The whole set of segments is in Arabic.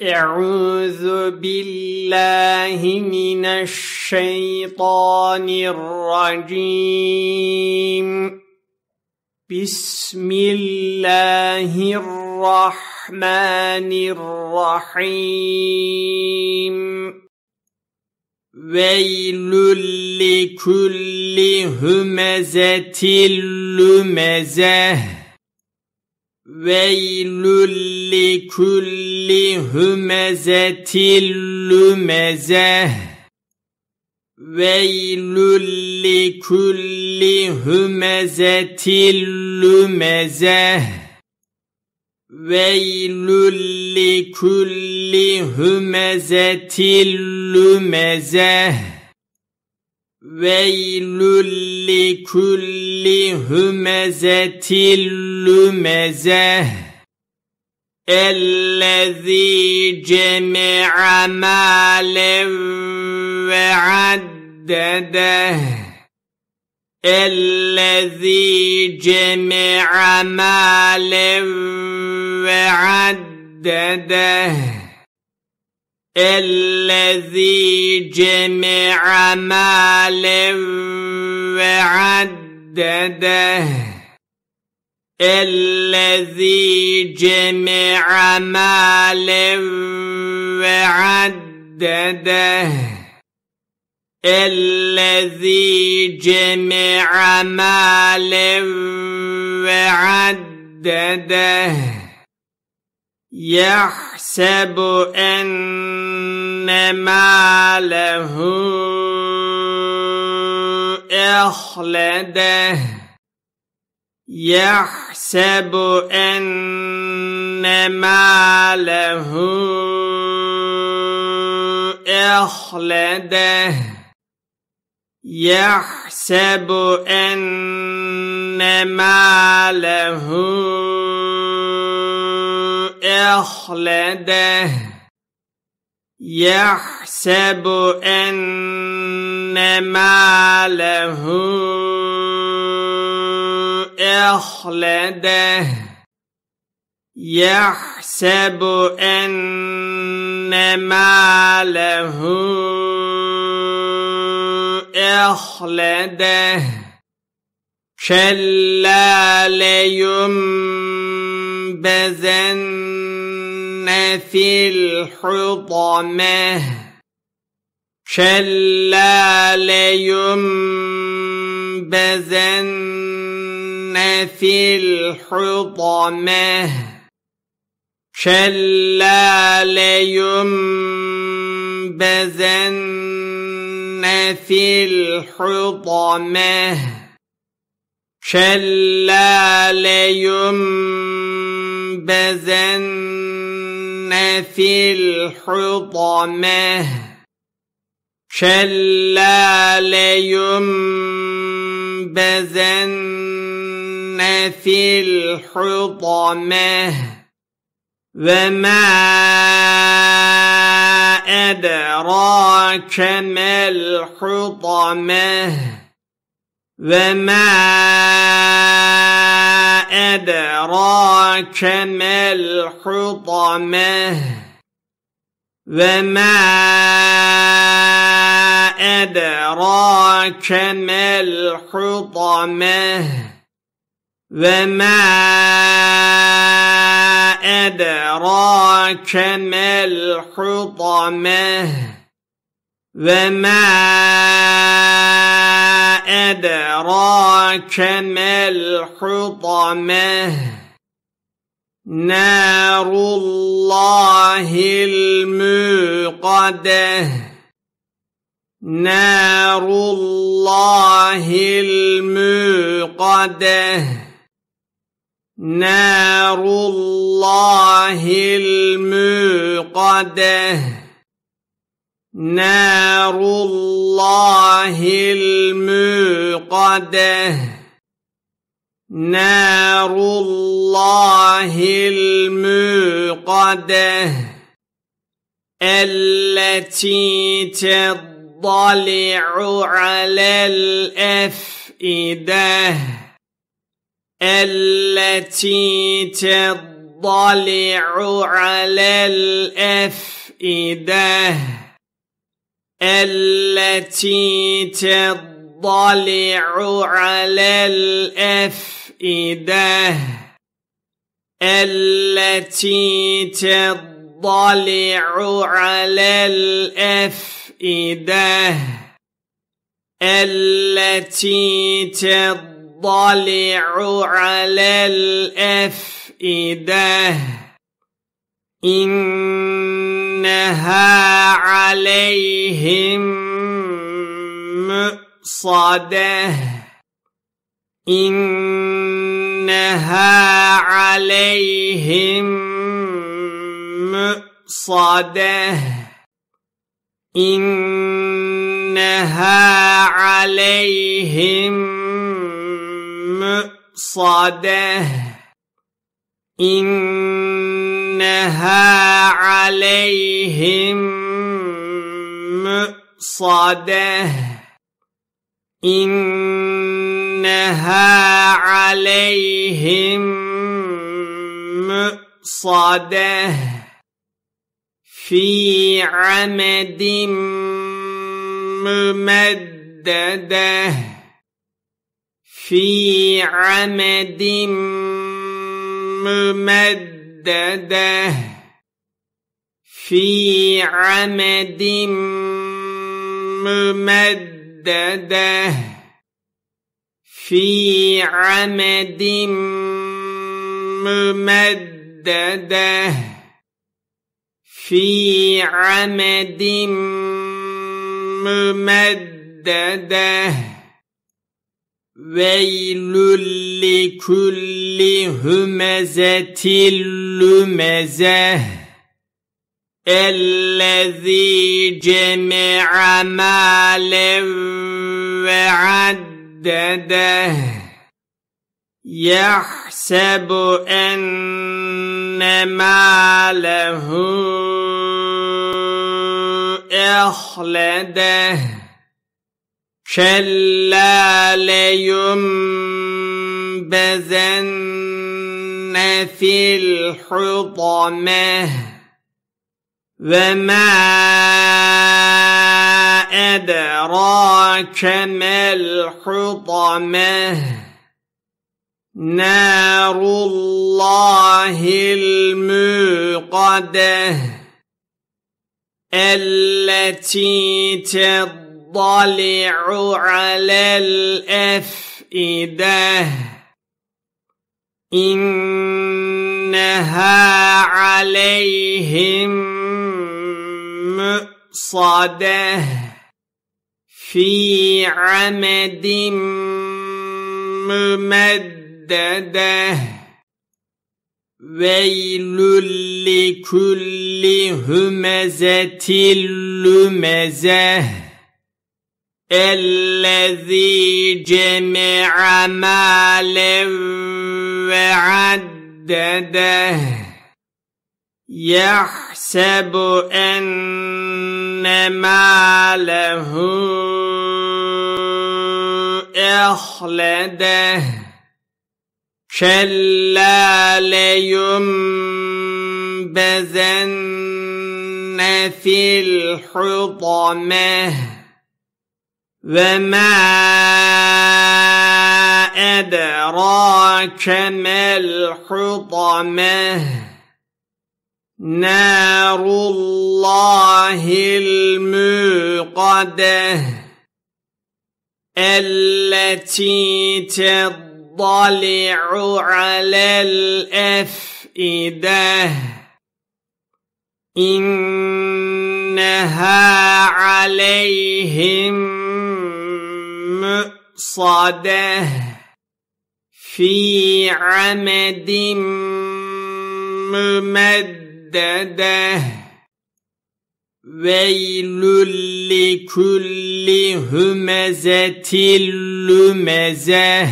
أعوذ بالله من الشيطان الرجيم بسم الله الرحمن الرحيم ويل لكل همزة لمزه veylül li kulli hümezetil lümezeh veylül li kulli hümezetil lümezeh veylül li kulli hümezetil lümezeh Veylül li kulli hümezetil lümezeh Ellezî cemi'a mâlev ve addedeh Ellezî cemi'a ve addedeh الذي جمع مالا وعدده الذي جمع مالا وعدده الذي جمع مالا وعدده يح يحسب أن ماله أخلده يحسب أن ماله أخلده يحسب أن ماله أخلده أخلده يحسب أن ماله أخلده يحسب أن ماله أخلده كلا ليم بزن فِي الْحُطَمَةِ كَلَّا لَيُنبَذَنَّ فِي الْحُطَمَةِ كَلَّا لَيُنبَذَنَّ فِي الْحُطَمَةِ كَلَّا لَيُنبَذَنَّ بزن في الحطمة كلا لينبذن في الحطمة وما أدراك ما الحطمة وما أدراك ما الحطمة وما أدراك ما الحطمة وما أدراك ما الحطمة وما أدراك ما الحطمة أدراك ما الحطمة نار الله الموقدة نار الله الموقدة نار الله الموقده نار الله الموقده نار الله الموقده التي تضلع على الافئده التي تضلع على الافئده التي تضلع على الأفئدة التي تضلع على الأفئدة التي تضلع على الأفئدة إنها عليهم مؤصده إنها عليهم مؤصده إنها عليهم مؤصده إن إنها عليهم مؤصده انها عليهم مؤصده في عمد ممدده في عمد ممدده ممدده في عمد ممدده في عمد ممدده في عمد ممدده Veylül li kulli hümezetil lümezeh Ellezî cemi'a mâlen ve addedeh Yahsebu enne mâlehu ehledeh كلا لينبذن في الحطمة وما أدراك ما الحطمة نار الله الموقده التي تضل يطلع على الأفئدة إنها عليهم مؤصدة في عمد ممدده ويل لكل همزة لمزه الذي جمع مالا وعدده يحسب أن ماله أخلده كلا لينبذن في الحطمه وما أدراك ما الحطمة نار الله الموقدة التي تضلع على الأفئدة إنها عليهم مؤصده في عمد ممدده ويل لكل همزه لمزه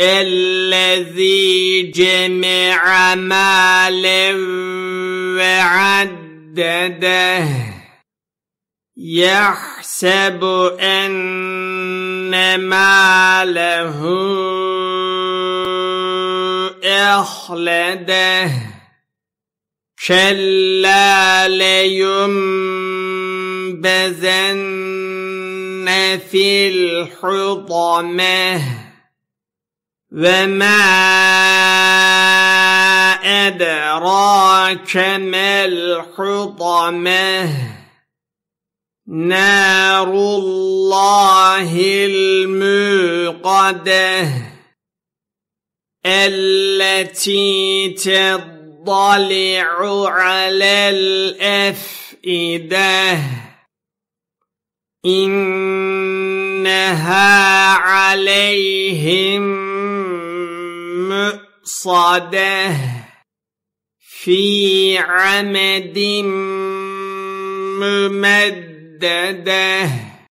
الذي جمع مالا وعدده يح يحسب أن ماله أخلده كلا لينبذن في الحطمة وما أدراك ما الحطمة نار الله الموقده التي تضلع على الافئده انها عليهم مؤصده في عمد ممد da da